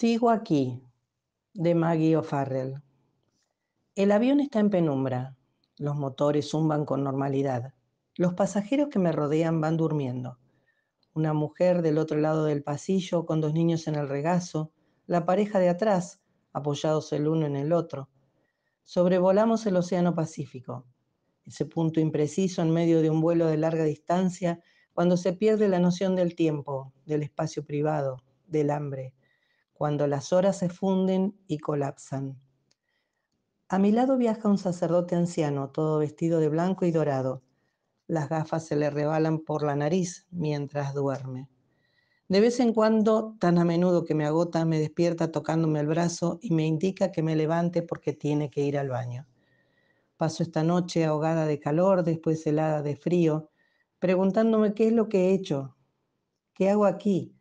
Sigo aquí, de Maggie O'Farrell. El avión está en penumbra. Los motores zumban con normalidad. Los pasajeros que me rodean van durmiendo. Una mujer del otro lado del pasillo con dos niños en el regazo, la pareja de atrás, apoyados el uno en el otro. Sobrevolamos el Océano Pacífico, ese punto impreciso en medio de un vuelo de larga distancia cuando se pierde la noción del tiempo, del espacio privado, del hambre cuando las horas se funden y colapsan. A mi lado viaja un sacerdote anciano, todo vestido de blanco y dorado. Las gafas se le rebalan por la nariz mientras duerme. De vez en cuando, tan a menudo que me agota, me despierta tocándome el brazo y me indica que me levante porque tiene que ir al baño. Paso esta noche ahogada de calor, después helada de frío, preguntándome qué es lo que he hecho, qué hago aquí,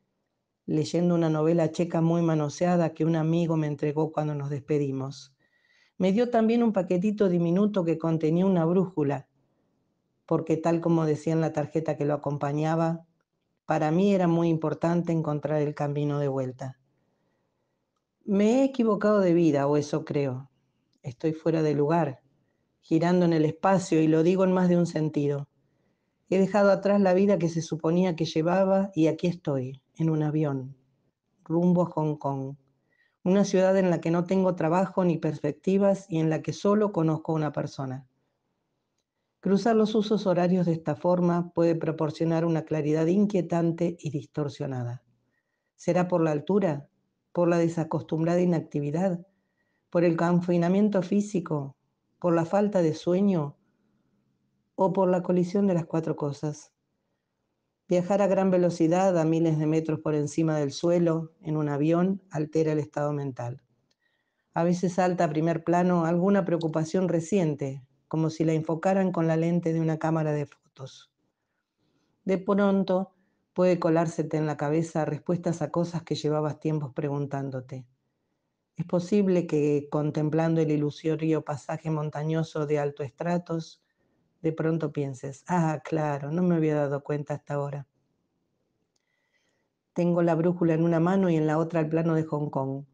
leyendo una novela checa muy manoseada que un amigo me entregó cuando nos despedimos. Me dio también un paquetito diminuto que contenía una brújula, porque tal como decía en la tarjeta que lo acompañaba, para mí era muy importante encontrar el camino de vuelta. Me he equivocado de vida, o eso creo. Estoy fuera de lugar, girando en el espacio, y lo digo en más de un sentido. He dejado atrás la vida que se suponía que llevaba y aquí estoy, en un avión, rumbo a Hong Kong, una ciudad en la que no tengo trabajo ni perspectivas y en la que solo conozco a una persona. Cruzar los usos horarios de esta forma puede proporcionar una claridad inquietante y distorsionada. ¿Será por la altura? ¿Por la desacostumbrada inactividad? ¿Por el confinamiento físico? ¿Por la falta de sueño? ¿O por la colisión de las cuatro cosas? Viajar a gran velocidad, a miles de metros por encima del suelo, en un avión, altera el estado mental. A veces salta a primer plano alguna preocupación reciente, como si la enfocaran con la lente de una cámara de fotos. De pronto, puede colársete en la cabeza respuestas a cosas que llevabas tiempos preguntándote. Es posible que, contemplando el ilusorio pasaje montañoso de alto estratos, de pronto pienses, ah, claro, no me había dado cuenta hasta ahora. Tengo la brújula en una mano y en la otra el plano de Hong Kong,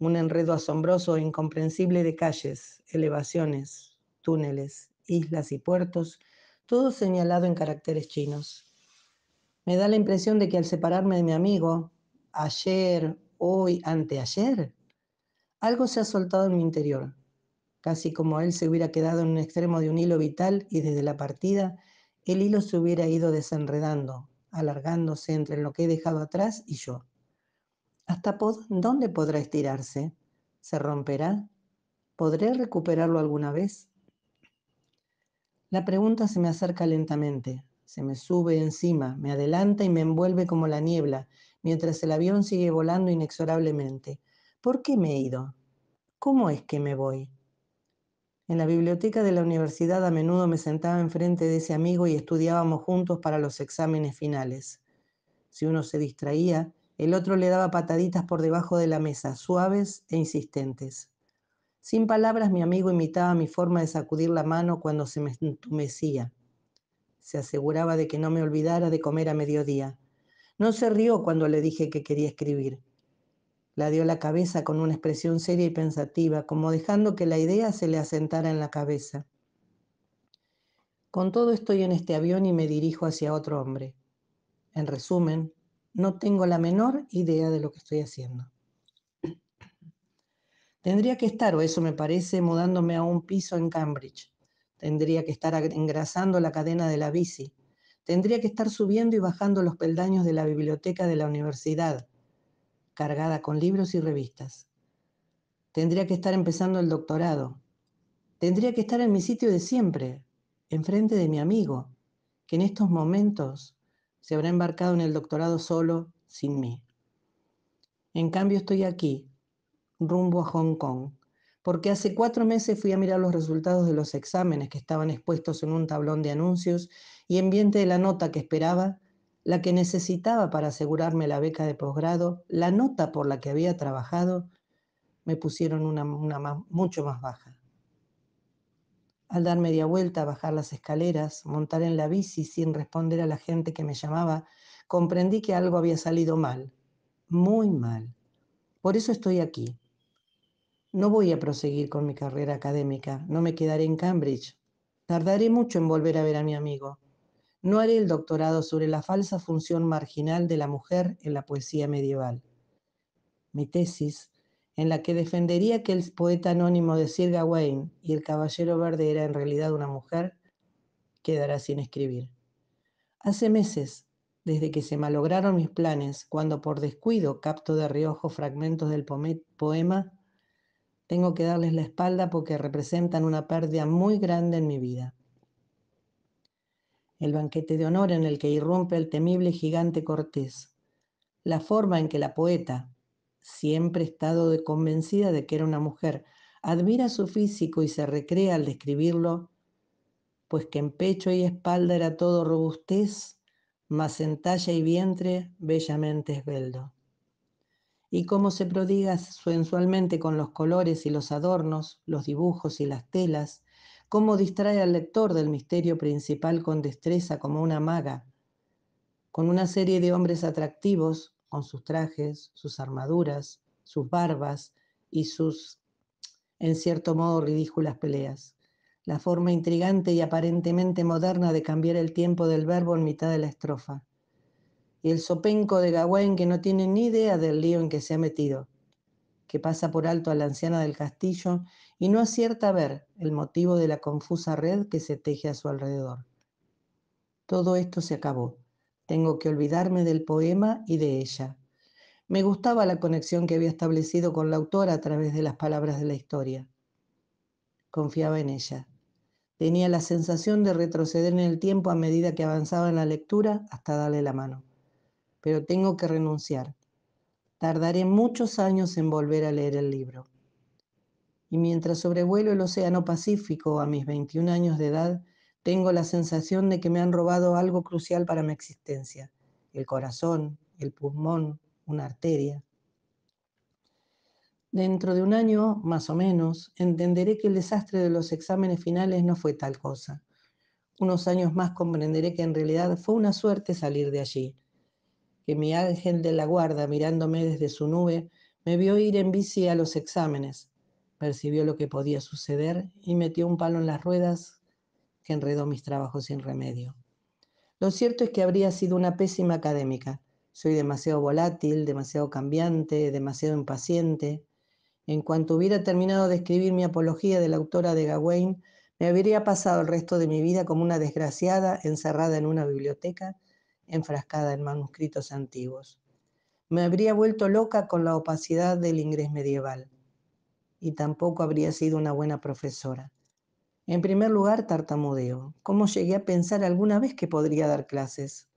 un enredo asombroso e incomprensible de calles, elevaciones, túneles, islas y puertos, todo señalado en caracteres chinos. Me da la impresión de que al separarme de mi amigo, ayer, hoy, anteayer, algo se ha soltado en mi interior, casi como él se hubiera quedado en un extremo de un hilo vital y desde la partida el hilo se hubiera ido desenredando, alargándose entre lo que he dejado atrás y yo. ¿Hasta dónde podrá estirarse? ¿Se romperá? ¿Podré recuperarlo alguna vez? La pregunta se me acerca lentamente, se me sube encima, me adelanta y me envuelve como la niebla, mientras el avión sigue volando inexorablemente. ¿Por qué me he ido? ¿Cómo es que me voy? En la biblioteca de la universidad a menudo me sentaba enfrente de ese amigo y estudiábamos juntos para los exámenes finales. Si uno se distraía, el otro le daba pataditas por debajo de la mesa, suaves e insistentes. Sin palabras mi amigo imitaba mi forma de sacudir la mano cuando se me entumecía. Se aseguraba de que no me olvidara de comer a mediodía. No se rió cuando le dije que quería escribir. La dio la cabeza con una expresión seria y pensativa, como dejando que la idea se le asentara en la cabeza. Con todo estoy en este avión y me dirijo hacia otro hombre. En resumen, no tengo la menor idea de lo que estoy haciendo. Tendría que estar, o eso me parece, mudándome a un piso en Cambridge. Tendría que estar engrasando la cadena de la bici. Tendría que estar subiendo y bajando los peldaños de la biblioteca de la universidad cargada con libros y revistas. Tendría que estar empezando el doctorado. Tendría que estar en mi sitio de siempre, enfrente de mi amigo, que en estos momentos se habrá embarcado en el doctorado solo, sin mí. En cambio estoy aquí, rumbo a Hong Kong, porque hace cuatro meses fui a mirar los resultados de los exámenes que estaban expuestos en un tablón de anuncios y en de la nota que esperaba, la que necesitaba para asegurarme la beca de posgrado, la nota por la que había trabajado, me pusieron una, mucho más baja. Al dar media vuelta, bajar las escaleras, montar en la bici sin responder a la gente que me llamaba, comprendí que algo había salido mal, muy mal. Por eso estoy aquí. No voy a proseguir con mi carrera académica, no me quedaré en Cambridge. Tardaré mucho en volver a ver a mi amigo. No haré el doctorado sobre la falsa función marginal de la mujer en la poesía medieval. Mi tesis, en la que defendería que el poeta anónimo de Sir Gawain y el caballero verde era en realidad una mujer, quedará sin escribir. Hace meses, desde que se malograron mis planes, cuando por descuido capto de riojo fragmentos del poema, tengo que darles la espalda porque representan una pérdida muy grande en mi vida el banquete de honor en el que irrumpe el temible gigante Cortés, la forma en que la poeta, siempre estado de convencida de que era una mujer, admira su físico y se recrea al describirlo, pues que en pecho y espalda era todo robustez, mas en talla y vientre bellamente esbeldo. Y cómo se prodiga sensualmente con los colores y los adornos, los dibujos y las telas, cómo distrae al lector del misterio principal con destreza como una maga, con una serie de hombres atractivos, con sus trajes, sus armaduras, sus barbas y sus, en cierto modo, ridículas peleas. La forma intrigante y aparentemente moderna de cambiar el tiempo del verbo en mitad de la estrofa. Y el sopenco de Gawain que no tiene ni idea del lío en que se ha metido que pasa por alto a la anciana del castillo y no acierta a ver el motivo de la confusa red que se teje a su alrededor. Todo esto se acabó. Tengo que olvidarme del poema y de ella. Me gustaba la conexión que había establecido con la autora a través de las palabras de la historia. Confiaba en ella. Tenía la sensación de retroceder en el tiempo a medida que avanzaba en la lectura hasta darle la mano. Pero tengo que renunciar. Tardaré muchos años en volver a leer el libro. Y mientras sobrevuelo el Océano Pacífico a mis 21 años de edad, tengo la sensación de que me han robado algo crucial para mi existencia, el corazón, el pulmón, una arteria. Dentro de un año, más o menos, entenderé que el desastre de los exámenes finales no fue tal cosa. Unos años más comprenderé que en realidad fue una suerte salir de allí, que mi ángel de la guarda, mirándome desde su nube, me vio ir en bici a los exámenes. Percibió lo que podía suceder y metió un palo en las ruedas que enredó mis trabajos sin remedio. Lo cierto es que habría sido una pésima académica. Soy demasiado volátil, demasiado cambiante, demasiado impaciente. En cuanto hubiera terminado de escribir mi apología de la autora de Gawain, me habría pasado el resto de mi vida como una desgraciada encerrada en una biblioteca enfrascada en manuscritos antiguos. Me habría vuelto loca con la opacidad del inglés medieval y tampoco habría sido una buena profesora. En primer lugar, tartamudeo. ¿Cómo llegué a pensar alguna vez que podría dar clases?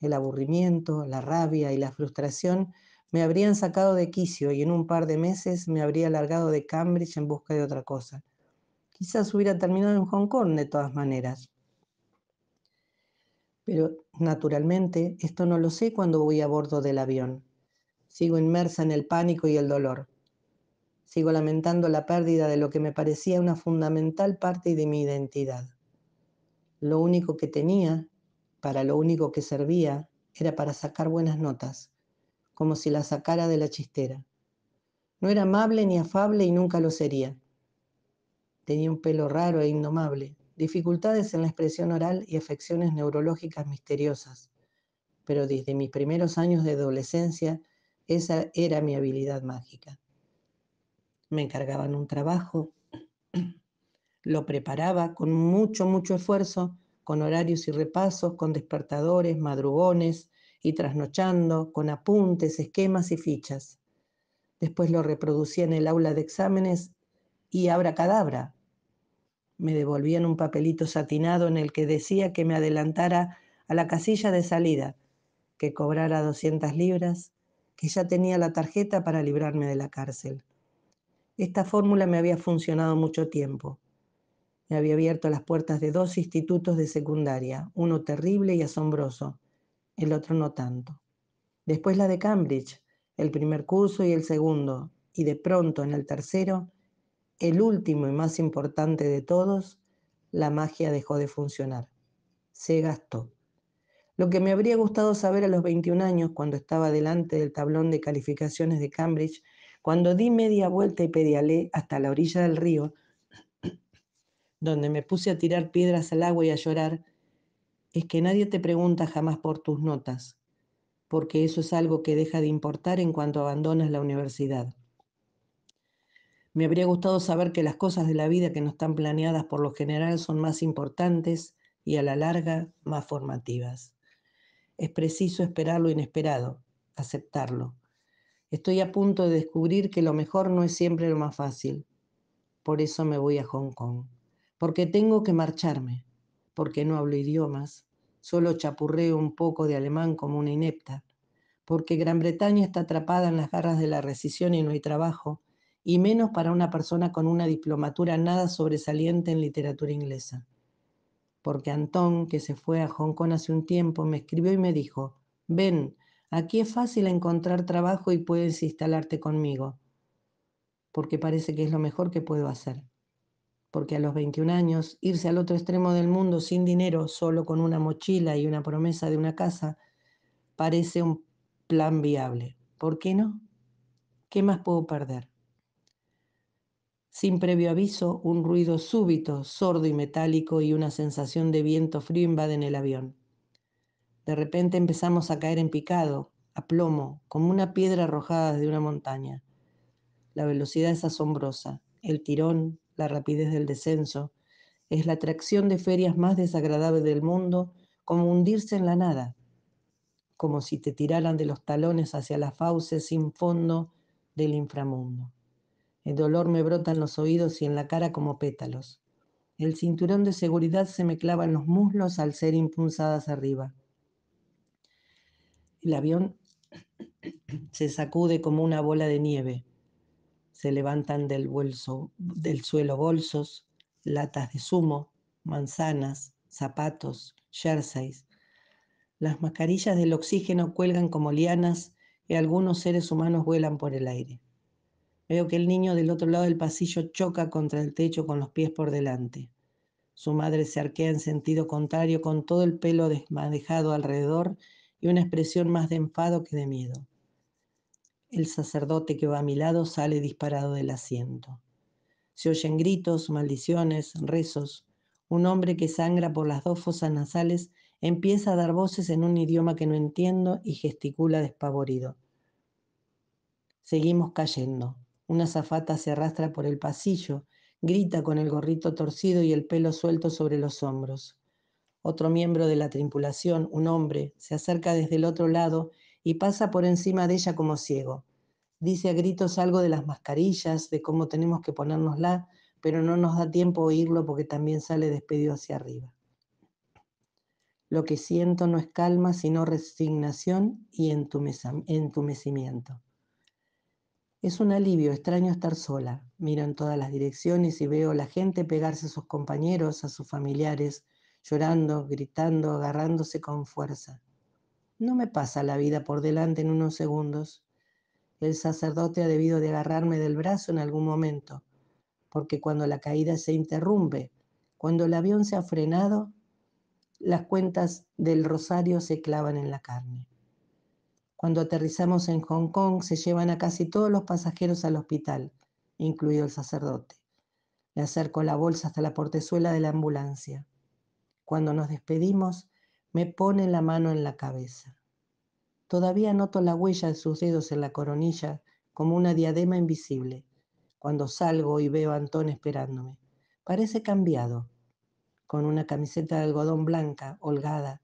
El aburrimiento, la rabia y la frustración me habrían sacado de quicio y en un par de meses me habría largado de Cambridge en busca de otra cosa. Quizás hubiera terminado en Hong Kong de todas maneras. Pero naturalmente esto no lo sé cuando voy a bordo del avión. Sigo inmersa en el pánico y el dolor. Sigo lamentando la pérdida de lo que me parecía una fundamental parte de mi identidad. Lo único que tenía, para lo único que servía, era para sacar buenas notas, como si las sacara de la chistera. No era amable ni afable y nunca lo sería. Tenía un pelo raro e indomable, dificultades en la expresión oral y afecciones neurológicas misteriosas. Pero desde mis primeros años de adolescencia, esa era mi habilidad mágica. Me encargaban un trabajo, lo preparaba con mucho, mucho esfuerzo, con horarios y repasos, con despertadores, madrugones y trasnochando, con apuntes, esquemas y fichas. Después lo reproducía en el aula de exámenes y abracadabra, me devolvían un papelito satinado en el que decía que me adelantara a la casilla de salida, que cobrara 200 libras, que ya tenía la tarjeta para librarme de la cárcel. Esta fórmula me había funcionado mucho tiempo. Me había abierto las puertas de dos institutos de secundaria, uno terrible y asombroso, el otro no tanto. Después la de Cambridge, el primer curso y el segundo, y de pronto en el tercero el último y más importante de todos, la magia dejó de funcionar. Se gastó. Lo que me habría gustado saber a los 21 años, cuando estaba delante del tablón de calificaciones de Cambridge, cuando di media vuelta y pedialé hasta la orilla del río, donde me puse a tirar piedras al agua y a llorar, es que nadie te pregunta jamás por tus notas, porque eso es algo que deja de importar en cuanto abandonas la universidad. Me habría gustado saber que las cosas de la vida que no están planeadas por lo general son más importantes y a la larga más formativas. Es preciso esperar lo inesperado, aceptarlo. Estoy a punto de descubrir que lo mejor no es siempre lo más fácil. Por eso me voy a Hong Kong. Porque tengo que marcharme. Porque no hablo idiomas. Solo chapurreo un poco de alemán como una inepta. Porque Gran Bretaña está atrapada en las garras de la recesión y no hay trabajo y menos para una persona con una diplomatura nada sobresaliente en literatura inglesa. Porque Antón, que se fue a Hong Kong hace un tiempo, me escribió y me dijo, ven, aquí es fácil encontrar trabajo y puedes instalarte conmigo, porque parece que es lo mejor que puedo hacer. Porque a los 21 años, irse al otro extremo del mundo sin dinero, solo con una mochila y una promesa de una casa, parece un plan viable. ¿Por qué no? ¿Qué más puedo perder? Sin previo aviso, un ruido súbito, sordo y metálico y una sensación de viento frío invaden el avión. De repente empezamos a caer en picado, a plomo, como una piedra arrojada desde una montaña. La velocidad es asombrosa, el tirón, la rapidez del descenso, es la atracción de ferias más desagradable del mundo, como hundirse en la nada, como si te tiraran de los talones hacia las fauces sin fondo del inframundo. El dolor me brota en los oídos y en la cara como pétalos. El cinturón de seguridad se me clava en los muslos al ser impulsadas arriba. El avión se sacude como una bola de nieve. Se levantan del, bolso, del suelo bolsos, latas de zumo, manzanas, zapatos, jerseys. Las mascarillas del oxígeno cuelgan como lianas y algunos seres humanos vuelan por el aire. Veo que el niño del otro lado del pasillo choca contra el techo con los pies por delante. Su madre se arquea en sentido contrario con todo el pelo desmadejado alrededor y una expresión más de enfado que de miedo. El sacerdote que va a mi lado sale disparado del asiento. Se oyen gritos, maldiciones, rezos. Un hombre que sangra por las dos fosas nasales empieza a dar voces en un idioma que no entiendo y gesticula despavorido. Seguimos cayendo. Una zafata se arrastra por el pasillo, grita con el gorrito torcido y el pelo suelto sobre los hombros. Otro miembro de la tripulación, un hombre, se acerca desde el otro lado y pasa por encima de ella como ciego. Dice a gritos algo de las mascarillas, de cómo tenemos que ponérnosla, pero no nos da tiempo oírlo porque también sale despedido hacia arriba. Lo que siento no es calma, sino resignación y entumecimiento. Es un alivio extraño estar sola. Miro en todas las direcciones y veo a la gente pegarse a sus compañeros, a sus familiares, llorando, gritando, agarrándose con fuerza. No me pasa la vida por delante en unos segundos. El sacerdote ha debido de agarrarme del brazo en algún momento, porque cuando la caída se interrumpe, cuando el avión se ha frenado, las cuentas del rosario se clavan en la carne. Cuando aterrizamos en Hong Kong se llevan a casi todos los pasajeros al hospital, incluido el sacerdote. Le acerco la bolsa hasta la portezuela de la ambulancia. Cuando nos despedimos, me pone la mano en la cabeza. Todavía noto la huella de sus dedos en la coronilla como una diadema invisible. Cuando salgo y veo a Antón esperándome, parece cambiado, con una camiseta de algodón blanca, holgada,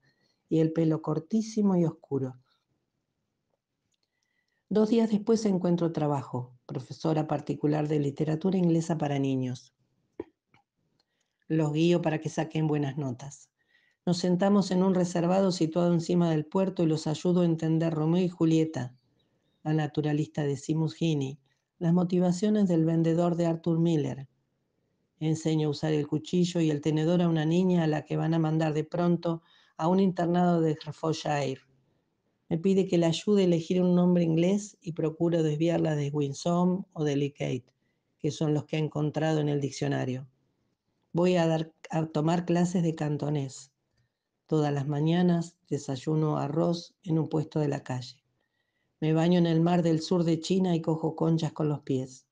y el pelo cortísimo y oscuro, Dos días después encuentro trabajo, profesora particular de literatura inglesa para niños. Los guío para que saquen buenas notas. Nos sentamos en un reservado situado encima del puerto y los ayudo a entender Romeo y Julieta, la naturalista de Simus Gini, las motivaciones del vendedor de Arthur Miller. Enseño a usar el cuchillo y el tenedor a una niña a la que van a mandar de pronto a un internado de Air. Me pide que le ayude a elegir un nombre inglés y procuro desviarla de Winsome o Delicate, que son los que he encontrado en el diccionario. Voy a, a tomar clases de cantonés. Todas las mañanas desayuno arroz en un puesto de la calle. Me baño en el mar del sur de China y cojo conchas con los pies.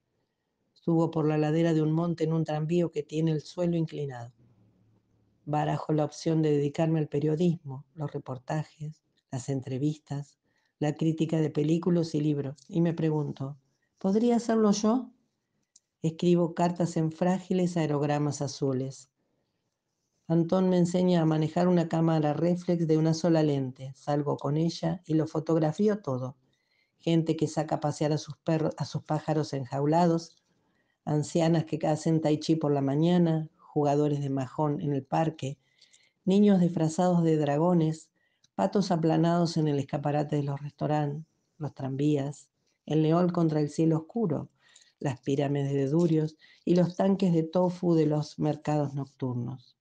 Subo por la ladera de un monte en un tranvío que tiene el suelo inclinado. Barajo la opción de dedicarme al periodismo, los reportajes, las entrevistas, la crítica de películas y libros, y me pregunto, ¿podría hacerlo yo? Escribo cartas en frágiles aerogramas azules. Antón me enseña a manejar una cámara reflex de una sola lente, salgo con ella y lo fotografío todo. Gente que saca a pasear a sus, perros, a sus pájaros enjaulados, ancianas que hacen tai chi por la mañana, jugadores de majón en el parque, niños disfrazados de dragones, patos aplanados en el escaparate de los restaurantes, los tranvías, el león contra el cielo oscuro, las pirámides de durios y los tanques de tofu de los mercados nocturnos.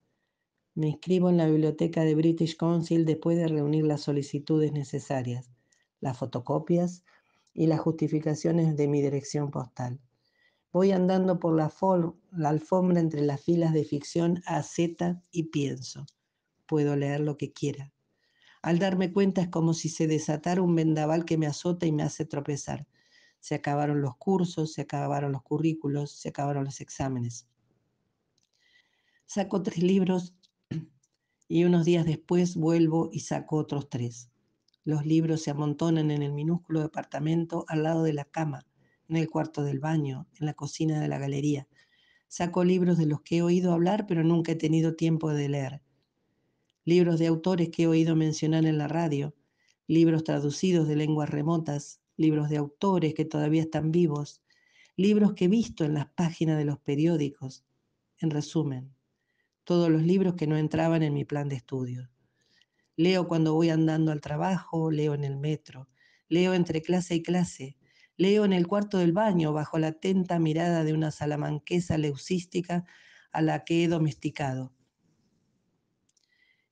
Me inscribo en la biblioteca de British Council después de reunir las solicitudes necesarias, las fotocopias y las justificaciones de mi dirección postal. Voy andando por la, la alfombra entre las filas de ficción a Z y pienso. Puedo leer lo que quiera. Al darme cuenta es como si se desatara un vendaval que me azota y me hace tropezar. Se acabaron los cursos, se acabaron los currículos, se acabaron los exámenes. Saco tres libros y unos días después vuelvo y saco otros tres. Los libros se amontonan en el minúsculo departamento al lado de la cama, en el cuarto del baño, en la cocina de la galería. Saco libros de los que he oído hablar pero nunca he tenido tiempo de leer libros de autores que he oído mencionar en la radio, libros traducidos de lenguas remotas, libros de autores que todavía están vivos, libros que he visto en las páginas de los periódicos. En resumen, todos los libros que no entraban en mi plan de estudio. Leo cuando voy andando al trabajo, leo en el metro, leo entre clase y clase, leo en el cuarto del baño bajo la atenta mirada de una salamanquesa leucística a la que he domesticado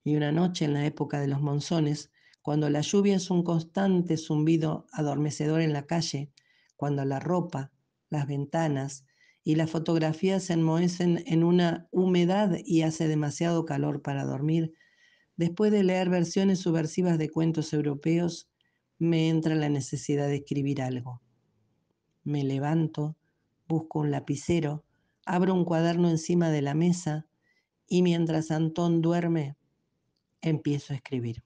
y una noche en la época de los monzones, cuando la lluvia es un constante zumbido adormecedor en la calle, cuando la ropa, las ventanas y las fotografías se enmohecen en una humedad y hace demasiado calor para dormir, después de leer versiones subversivas de cuentos europeos, me entra la necesidad de escribir algo. Me levanto, busco un lapicero, abro un cuaderno encima de la mesa y mientras Antón duerme, empiezo a escribir.